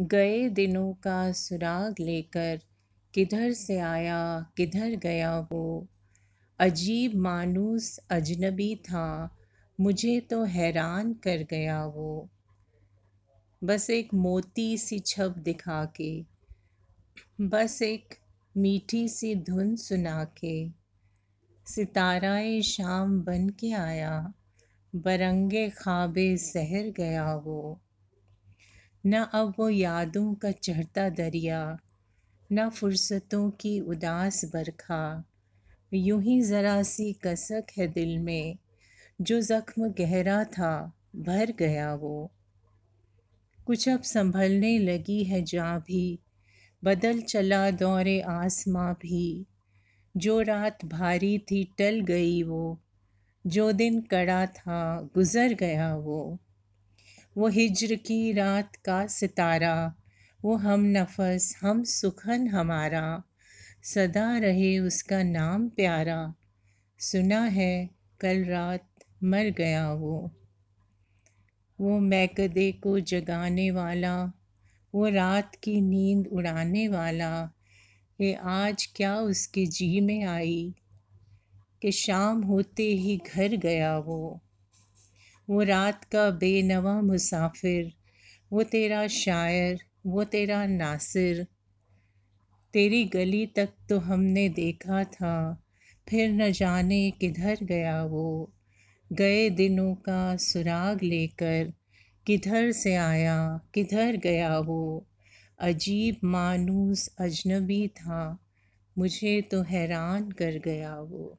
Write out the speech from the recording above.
गए दिनों का सुराग लेकर किधर से आया किधर गया वो अजीब मानूस अजनबी था मुझे तो हैरान कर गया वो बस एक मोती सी छब दिखा के बस एक मीठी सी धुन सुना के सितारा शाम बन के आया बरंगे खाबे सहर गया वो ना अब वो यादों का चढ़ता दरिया न फुर्सतों की उदास बरखा यूं ही ज़रा सी कसक है दिल में जो ज़ख्म गहरा था भर गया वो कुछ अब संभलने लगी है जहाँ भी बदल चला दौरे आसमां भी जो रात भारी थी टल गई वो जो दिन कड़ा था गुज़र गया वो वो हिजर की रात का सितारा वो हम नफस हम सुखन हमारा सदा रहे उसका नाम प्यारा सुना है कल रात मर गया वो वो मैकदे को जगाने वाला वो रात की नींद उड़ाने वाला ये आज क्या उसके जी में आई कि शाम होते ही घर गया वो वो रात का बेनवा मुसाफिर वो तेरा शायर वो तेरा नासिर तेरी गली तक तो हमने देखा था फिर न जाने किधर गया वो गए दिनों का सुराग लेकर किधर से आया किधर गया वो अजीब मानूस अजनबी था मुझे तो हैरान कर गया वो